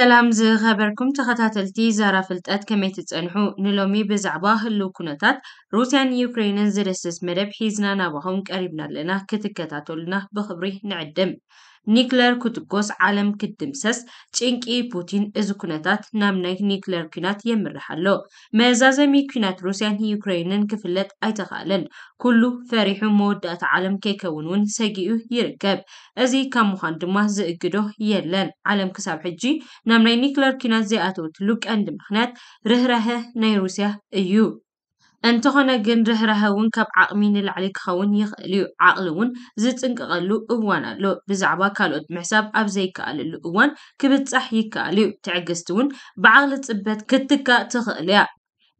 سلام زه خبركم تختاتل تي زارا فلتات كمي تتسنحو نلومي بزعباه اللو كنتات روسيان يوكرين زرسس مرب حيزنا نابهم قريبنا لنا كتكتاتو لنا بخبري نعدم ኒክለር ክትጎስ ዓለም ክድምሰስ ጭንቂ ፑቲን እዚ ኩነታት ናብ ናይ ኒክለር ኩናት የምርሕ ኣሎ መዛዘሚ ኩናት ሩስያን ዩክሬንን ክፍለጥ ኣይተኽኣለን ኩሉ ፈሪሑ መወዳእታ ዓለም ከይከውን እውን ሰጊኡ ይርከብ እዚ ካብ ምዃን ድማ ዝእግዶ የለን ዓለም ክሳብ ሕጂ ናብ ናይ ኒክለር ኩናት ዘይኣተወትሉ ቀንዲ ምክንያት ርህራሀ ናይ ሩስያ እዩ እንተኾነ ግን ርህርህውን ካብ ዓቕሚ ንላዕሊ ክኸውን ይኽእል እዩ ዓቕሊ እውን ዝፅንቅቐሉ እዋን ኣሎ ብዛዕባ ካልኦት ምሕሳብ ኣብ ዘይከኣለሉ እዋን ክብፃሕ ይከኣል እዩ ትዕግስቲ እውን ብዓቕሊ ፅበት ክትካእ ትኽእል እያ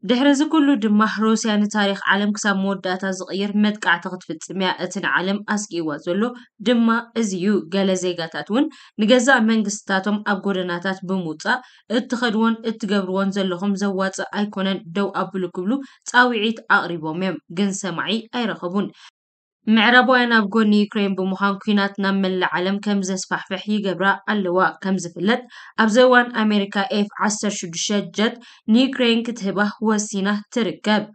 ድሕሪ እዚ ኩሉ ድማ ሩስያ ንታሪክ ዓለም ክሳብ መወዳእታ ዝቕይር መጥቃዕቲ ክትፍፅም እያ እቲ ንዓለም ኣስቂይዋ ዘሎ ድማ እዚ እዩ ገለ ዜጋታት እውን ንገዛእ መንግስትታቶም ኣብ ጎደናታት ብምውፃእ እትኸድዎን እትገብርዎን ዘለኹም ዘዋፅእ ኣይኮነን ደው ኣብሉ ክብሉ ፃውዒት ኣቕሪቦም እዮም ግን ሰማዒ ኣይረኸቡን معرباينا بقول يوكرين بمهان كينات نمل العالم كم زسفح فحي قبرا اللواء كم زفلت أبزوان أمريكا إف عصر شدشات جد نيوكرين كتبه وسينه تركب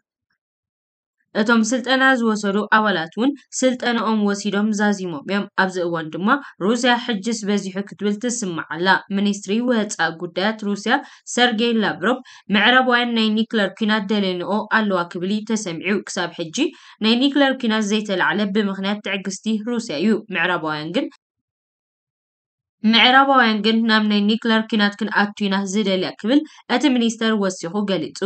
እቶም ስልጠና ዝወሰዱ ኣባላት እውን ስልጠነኦም ወሲዶም ዛዚሞም እዮም ኣብዚ እዋን ድማ ሩስያ ሕጅስ በዚሑ ክትብል ትስማዕ ኣላ ሚኒስትሪ ወፃእ ጉዳያት ሩስያ ሰርጌይ ላቭሮቭ ምዕረባውያን ናይ ኒክለር ኩናት ደለንኦ ኣለዋ ክብል ተሰሚዑ ክሳብ ሕጂ ናይ ኒክለር ኩናት ዘይተላዕለ ብምክንያት ትዕግስቲ ሩስያ እዩ ምዕራባውያን ግን ምዕራባውያን ግን ናብ ናይ ኒክለር ኩናት ኢና ዝደልያ ክብል እቲ ሚኒስተር ወሲኹ ገሊጹ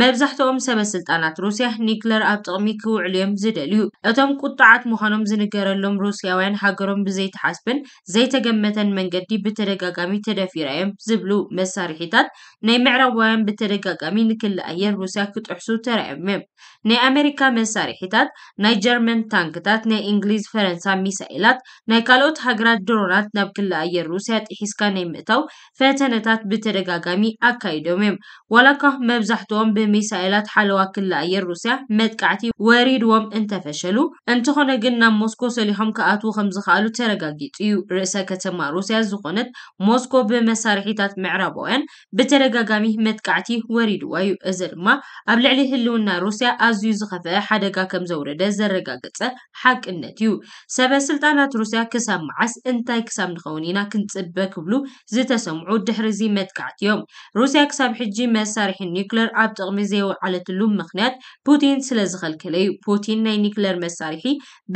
መብዛሕትኦም ሰበስልጣናት ሩስያ ኒክለር ኣብ ጥቕሚ ክውዕሉ እዮም ዝደልዩ እቶም ቁጣዓት ምዃኖም ዝንገረሎም ሩስያውያን ሃገሮም ብዘይተሓስብን ዘይተገመተን መንገዲ ብተደጋጋሚ ተደፊራ እዮም ዝብሉ መሳርሒታት ናይ ምዕራባውያን ብተደጋጋሚ ንክሊ ኣየር ሩስያ ክጥሕሱ ተራእዮም እዮም ናይ ኣሜሪካ መሳርሒታት ናይ ጀርመን ታንክታት ናይ እንግሊዝ ፈረንሳ ሚሳኤላት ናይ ካልኦት ሃገራት ድሮናት ናብ ክሊ ኣየር ሩስያ ጥሒስካ ናይ ምእታው ፈተነታት ብተደጋጋሚ ኣካይዶም እዮም ዋላካ መብዛሕትዎም ብሚሳኤላት ሓለዋ ክልል ኣየር ሩስያ መጥቃዕቲ ወሪድዎም እንተፈሸሉ እንተኾነ ግን ናብ ሞስኮ ሰሊሖም ክኣትዉ ከም ዝኽኣሉ ተረጋጊጡ እዩ ርእሰ ከተማ ሩስያ ዝኾነት ሞስኮ ብመሳርሒታት ምዕራባውያን ብተደጋጋሚ መጥቃዕቲ ወሪድዋ እዩ እዚ ድማ ኣብ ልዕሊ ህልውና ሩስያ ኣዝዩ ዝኸፍአ ሓደጋ ከም ዘውረደ ዘረጋገፀ ሓቅነት እዩ ሰበ ስልጣናት ሩስያ ክሳብ መዓስ እንታይ ክሳብ ንኸውን ኢና ክንፅበ ክብሉ ዝተሰምዑ ድሕሪዚ መጥካዕቲ እዮም ሩስያ ክሳብ ሕጂ መሳርሒ ኒውክለር ኣብ ጥቕሚ ዘይውዓለትሉ ምክንያት ፑቲን ስለዝኸልከለ እዩ ፑቲን ናይ ኒውክለር መሳርሒ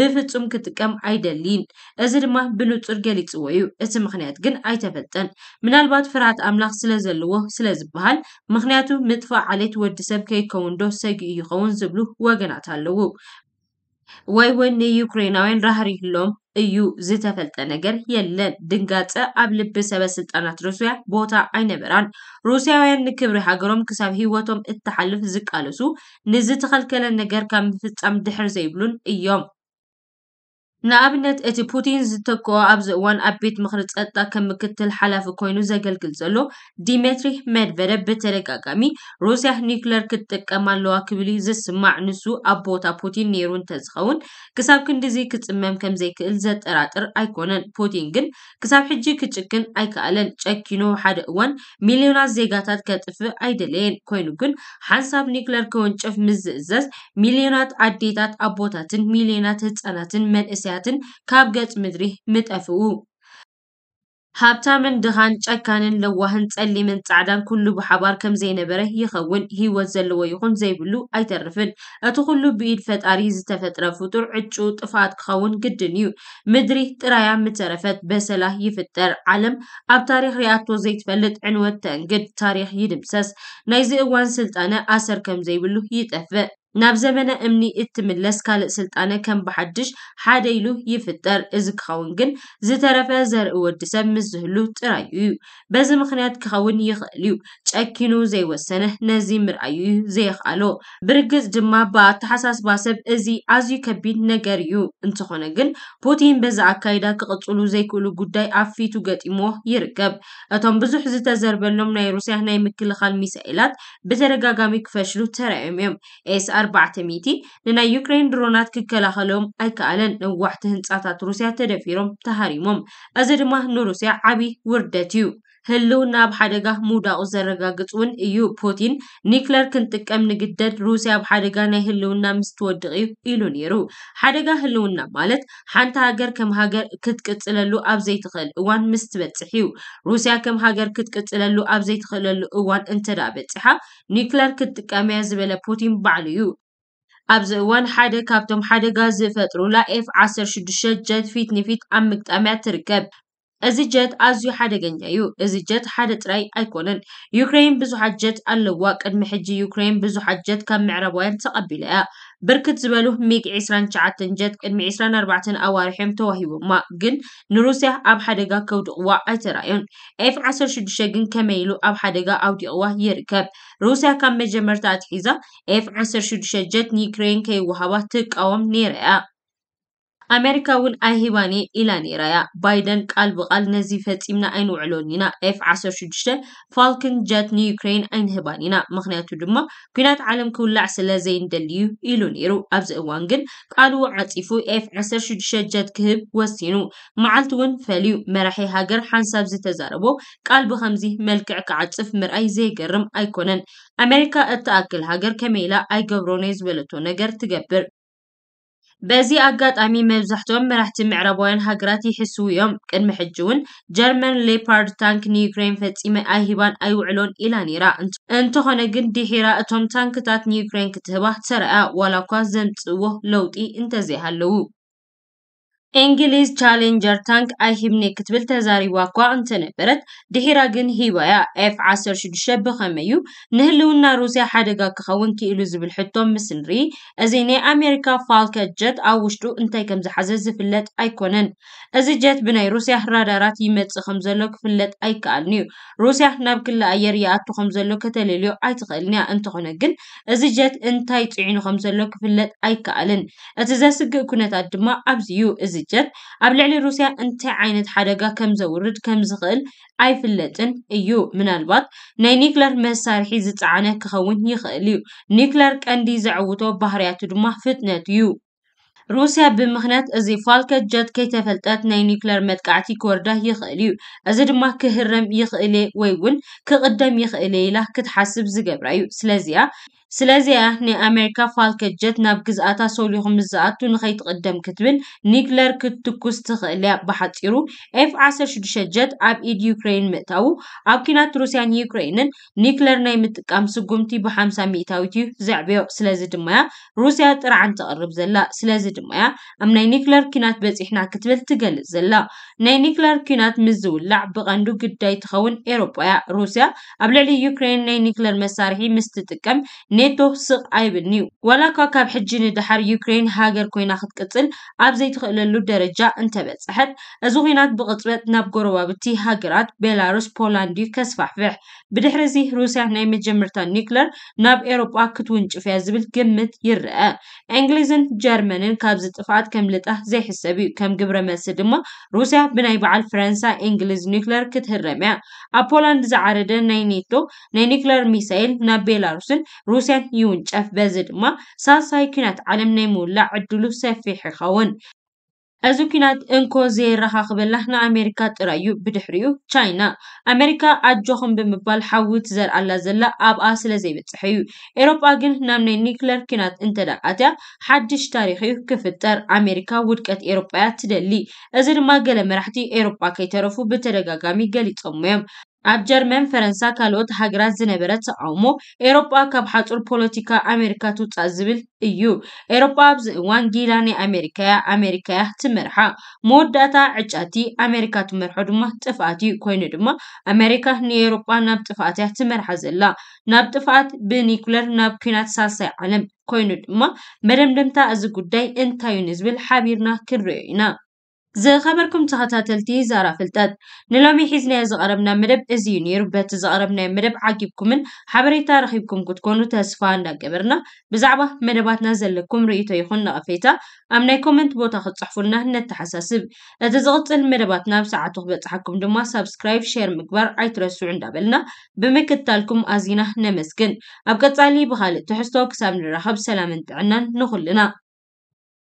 ብፍፁም ክጥቀም ኣይደሊን እዚ ድማ ብንፁር ገሊፅዎ እዩ እቲ ምክንያት ግን ኣይተፈልጠን ምናልባት ፍርሃት ኣምላኽ ስለ ዘለዎ ስለ ዝበሃል ምክንያቱ ምጥፋእ ዓሌት ወዲ ሰብ ከይከውንዶ ሰጊ ይኸውን ዝብሉ ወገናት ኣለዉ ወይ እውን ንዩክሬናውያን ራህሪ ይህሎም ايو زتفلت نگر يلن دنگات اب لب سبا سلطانات روسيا بوتا عين بران روسيا وين نكبري حقروم كساب هيواتوم التحلف زكالسو نزتخل كلن نگر كام فتام دحر زيبلون ايوم ንኣብነት እቲ ፑቲን ዝተክኦ ኣብዚ እዋን ኣብ ቤት ምክሪ ፀጥታ ከም ምክትል ሓላፊ ኮይኑ ዘገልግል ዘሎ ዲሜትሪ መድቨደብ ብተደጋጋሚ ሩስያ ኒክለር ክትጥቀም ኣለዋ ክብል ዝስማዕ ንሱ ኣብ ቦታ ፑቲን ነይሩ እንተዝኸውን ክሳብ ክንዲዚ ክፅመም ከም ዘይክእል ዘጠራጥር ኣይኮነን ፑቲን ግን ክሳብ ሕጂ ክጭክን ኣይከኣለን ጨኪኖ ሓደ እዋን ሚሊዮናት ዜጋታት ከጥፍእ ኣይደለየን ኮይኑ ግን ሓንሳብ ኒክለር ክወንጨፍ ምዝእዘዝ ሚሊዮናት ኣዴታት ኣቦታትን ሚሊዮናት ህፃናትን መንእሰ መንእሰያትን ካብ ገጽ ምድሪ ምጠፍኡ ሃብታምን ድኻን ጨካንን ለዋህን ጸሊምን ጻዕዳን ኩሉ ብሓባር ከም ዘይነበረ ይኸውን ህይወት ዘለዎ ይኹን ዘይብሉ ኣይተርፍን እቲ ኩሉ ብኢድ ፈጣሪ ዝተፈጥረ ፍጡር ዕጩ ጥፋት ክኸውን ግድን እዩ ምድሪ ጥራያ ምተረፈት በሰላ ይፍጠር ዓለም ኣብ ታሪክ ሪኣቶ ዘይትፈልጥ ዕንወት ተንግድ ታሪክ ይድምሰስ ናይዚ እዋን ስልጣነ ኣሰር ከም ዘይብሉ ይጠፍእ ናብ ዘመነ እምኒ እትምለስ ካልእ ስልጣነ ከም ብሓድሽ ሓደ ኢሉ ይፍጠር። እዚ ክኸውን ግን ዝተረፈ ዘርኢ ወዲ ሰብ ምስ ዝህሉ ጥራዩ እዩ። በዚ ምክንያት ክኸውን ይኽእል እዩ። ጨኪኑ ዘይወሰነ ነዚ ምርኣዩ እዩ ዘይኽኣሎ ብርግፅ ድማ ብኣተሓሳስባ ሰብ እዚ ኣዝዩ ከቢድ ነገር እዩ። እንትኾነ ግን ፑቲን በዚ ኣካይዳ ክቕፅሉ ዘይክእሉ ጉዳይ ኣብ ፊቱ ገጢሞ ይርከብ። እቶም ብዙሕ ዝተዘርበሎም ናይ ሩስያ ናይ ምክልኻል ሚሳኤላት ብተደጋጋሚ ክፈሽሉ ተራዮም እዮም። أربعة ميتي لنا يوكرين درونات ككلاخلوم أي كألن نوحت هنساتات روسيا تدفيرهم تهاريمهم أزر نروسيا عبي وردتيو ህልው ናብ ሓደጋ ምውዳቑ ዘረጋግፅ እውን እዩ ፑቲን ኒክለር ክንጥቀም ንግደድ ሩስያ ኣብ ሓደጋ ናይ ህልውና ምስ ትወድቕ እዩ ኢሉ ነይሩ ሓደጋ ህልውና ማለት ሓንቲ ሃገር ከም ሃገር ክትቅፅለሉ ኣብ ዘይትኽእል እዋን ምስ ትበፅሕ እዩ ሩስያ ከም ሃገር ክትቅፅለሉ ኣብ ዘይትኽእለሉ እዋን እንተዳ በፂሓ ኒክለር ክትጥቀመያ ዝበለ ፑቲን ባዕሉ እዩ ኣብዚ እዋን ሓደ ካብቶም ሓደጋ ዝፈጥሩላ ኤፍ 16 ጀት ፊት ንፊት ኣብ ምግጣምያ ትርከብ እዚ ጀት ኣዝዩ ሓደገኛ እዩ እዚ ጀት ሓደ ጥራይ ኣይኮነን ዩክሬን ብዙሓት ጀት ኣለዋ ቅድሚ ሕጂ ዩክሬን ብዙሓት ጀት ካብ ምዕራባውያን ተቐቢለ እያ ብርክት ዝበሉ ሚግ 29 ጀት ቅድሚ 24 ኣዋርሖም ተዋሂቦማ ግን ንሩስያ ኣብ ሓደጋ ከውድቕዋ ኣይተራእዩን ኤፍ 16 ግን ከመይ ኢሉ ኣብ ሓደጋ ኣውዲቕዋ ይርከብ ሩስያ ካብ መጀመርታ ኣትሒዛ ኤፍ 16 ጀት ንዩክሬን ከይወሃባ ትቃወም ነይረ እያ ኣሜሪካ እውን ኣይሂባኒ ኢላ ነይራ እያ ባይደን ቃል ብቓል ነዚ ፈፂምና ኣይንውዕሎን ኢና ኤፍ 16 ፋልክን ጀት ንዩክሬን ኣይንህባን ኢና ምክንያቱ ድማ ኩናት ዓለም ክውላዕ ስለ ዘይንደልዩ ኢሉ ነይሩ ኣብዚ እዋን ግን ቃልኡ ዓፂፉ ኤፍ 16 ጀት ክህብ ወሲኑ መዓልቲ እውን ፈልዩ መራሒ ሃገር ሓንሳብ ዝተዛረቦ ቃል ብከምዚ መልክዕ ክዓፅፍ ምርኣይ ዘይገርም ኣይኮነን ኣሜሪካ እተኣክል ሃገር ከመይ ኢላ ኣይገብሮን ዝብለቶ ነገር ትገብር በዚ ኣጋጣሚ መብዛሕትኦም መራሕቲ ምዕራባውያን ሃገራት ይሕሱ እዮም ቅድሚ ሕጂ እውን ጀርመን ሌፓርድ ታንክ ንዩክሬን ፈፂመ ኣይሂባን ኣይውዕሎን ኢላ ነይራ እንተኾነ ግን ድሒራ እቶም ታንክታት ንዩክሬን ክትህባ ተረአ ዋላ እኳ ዘምፅዎ ለውጢ እንተዘይሃለዉ እንግሊዝ ቻሌንጀር ታንክ ኣይሂብኒ ክትብል ተዛሪባ እኳ እንተነበረት ድሒራ ግን ሂበያ ኤፍ 16 ብኸመይ እዩ ንህልውና ሩስያ ሓደጋ ክኸውን ክኢሉ ዝብል ሕቶም ምስ ንርኢ እዚ ናይ ኣሜሪካ ፋልከት ጀት ኣብ ውሽጡ እንታይ ከም ዝሓዘ ዝፍለጥ ኣይኮነን እዚ ጀት ብናይ ሩስያ ራዳራት ይመፅእ ከም ዘሎ ክፍለጥ ኣይከኣልን እዩ ሩስያ ናብ ክሊ ኣየር ይኣቱ ከም ዘሎ ከተለልዮ ኣይትኽእልን እያ እንተኾነ ግን እዚ ጀት እንታይ ፅዒኑ ከም ዘሎ ክፍለጥ ኣይከኣልን እቲ ዘስግእ ኩነታት ድማ ኣብዚ እዩ እዚ ዝጭር ኣብ ልዕሊ ሩስያ እንታይ ዓይነት ሓደጋ ከም ዘውርድ ከም ዝኽእል ኣይፍለጥን እዩ ምናልባት ናይ ኒክለር መሳርሒ ዝፀዓነ ክኸውን ይኽእል እዩ ኒክለር ቀንዲ ዘዕውቶ ባህርያቱ ድማ ፍጥነት እዩ ሩስያ ብምኽንያት እዚ ፋልከት ጀት ከይተፈልጠት ናይ ኒክለር መጥቃዕቲ ክወርዳ ይኽእል እዩ እዚ ድማ ክህረም ይኽእል ወይ እውን ክቕደም ይኽእል ኢላ ክትሓስብ ዝገብራ እዩ ስለዚያ ስለዚኣ ናይ ኣሜሪካ ፋልከጀት ናብ ግዝኣታ ሰሊኹም ምስዝኣቱ ንኸይትቕደም ክትብል ኒክለር ክትትኩስ ትኽእል እያ ብሓፂሩ ኤፍ 16 ጀት ኣብ ኢድ ዩክሬይን ምእታዉ ኣብ ኪናት ሩስያን ዩክሬይንን ኒክለር ናይ ምጥቃም ስጉምቲ ብ50 ሚእታዊት እዩ ዘዕብዮ ስለዚ ድማያ ሩስያ ጥርዓን ተቕርብ ዘላ ስለዚ ድማያ ኣብ ናይ ኒክለር ኪናት በፂሕና ክትብል ትገልፅ ዘላ ናይ ኒክለር ኪናት ምዝውላዕ ብቐንዱ ግዳይ ትኸውን ኤሮጳያ ሩስያ ኣብ ልዕሊ ዩክሬን ናይ ኒክለር መሳርሒ ምስ ትጥቀም ኔቶ ስቕ ኣይብልንእዩ ዋላ እኳ ካብ ሕጂ ንድሓር ዩክሬን ሃገር ኮይና ክትቅፅል ኣብ ዘይትኽእለሉ ደረጃ እንተበፅሐት እዚ ኩናት ብቕፅበት ናብ ጎረባብቲ ሃገራት ቤላሩስ ፖላንድ እዩ ከስፋሕፍሕ እዚ ሩስያ ናይ መጀመርታ ኒውክለር ናብ ኤሮጳ ክትውንጭፍ እያ ዝብል ግምት ይርአ እንግሊዝን ጀርመንን ካብዚ ጥፋኣት ከም ልጣህ ዘይሕሰብ እዩ ከም ግብረ መልሲ ድማ ሩስያ ብናይ በዓል ፈረንሳ እንግሊዝ ኒውክለር ክትህረም እያ ኣብ ፖላንድ ዝዓረደ ናይ ኔቶ ናይ ኒውክለር ሚሳኤል ናብ ቤላሩስን ሩስ መሰል ይውንጨፍ በዚ ድማ ሳልሳይ ኩናት ዓለም ናይ ምውላዕ ዕድሉ ሰፊሕ ይኸውን እዚ ኩናት እንኮ ዘይረኻኽበላ ንኣሜሪካ ጥራይ እዩ ብድሕሪኡ ቻይና ኣሜሪካ ኣጆኹም ብምባል ሓዊት ዘርኣላ ዘላ ኣብኣ ስለ ዘይበፅሐ እዩ ኤሮጳ ግን ናብ ናይ ኒክለር ኩናት እንተዳኣትያ ሓድሽ ታሪክ እዩ ክፍጠር ኣሜሪካ ውድቀት ኤሮጳያ ትደሊ እዚ ድማ ገለ መራሕቲ ኤሮጳ ከይተረፉ ብተደጋጋሚ ገሊፆሞ እዮም ኣብ ጀርመን ፈረንሳ ካልኦት ሃገራት ዝነበረ ተቃውሞ ኤሮጳ ካብ ሓፁር ፖለቲካ ኣሜሪካ ትውፃእ ዝብል እዩ ኤሮጳ ኣብዚ እዋን ጊላ ናይ ኣሜሪካያ ኣሜሪካያ ትመርሓ መወዳእታ ዕጫቲ ኣሜሪካ ትመርሖ ድማ ጥፍኣት እዩ ኮይኑ ድማ ኣሜሪካ ንኤሮጳ ናብ ጥፍኣት እያ ትመርሓ ዘላ ናብ ጥፍኣት ብኒኩለር ናብ ኩናት ሳሳይ ዓለም ኮይኑ ድማ መደምደምታ እዚ ጉዳይ እንታይ እዩ ንዝብል ሓቢርና ክንሪኦ ኢና زخبركم تخاتلتي زارا فلتات نلومي حزنا زقربنا مرب ازيونير بيت زقربنا مرب عجبكم حبري تاريخكم كتكونوا تاسفان قبرنا بزعبه مرباتنا زلكم ريتو يخن قفيتا امني كومنت بو تخصحفوا لنا نت حساسب اتزغط المرباتنا بساعتو بتحكم دوما سبسكرايب شير مكبر اي ترسو عند بلنا بمكتالكم ازينا نمسكن ابقى تعلي بخالي تحستو كسام نرحب سلام انت عنا نخلنا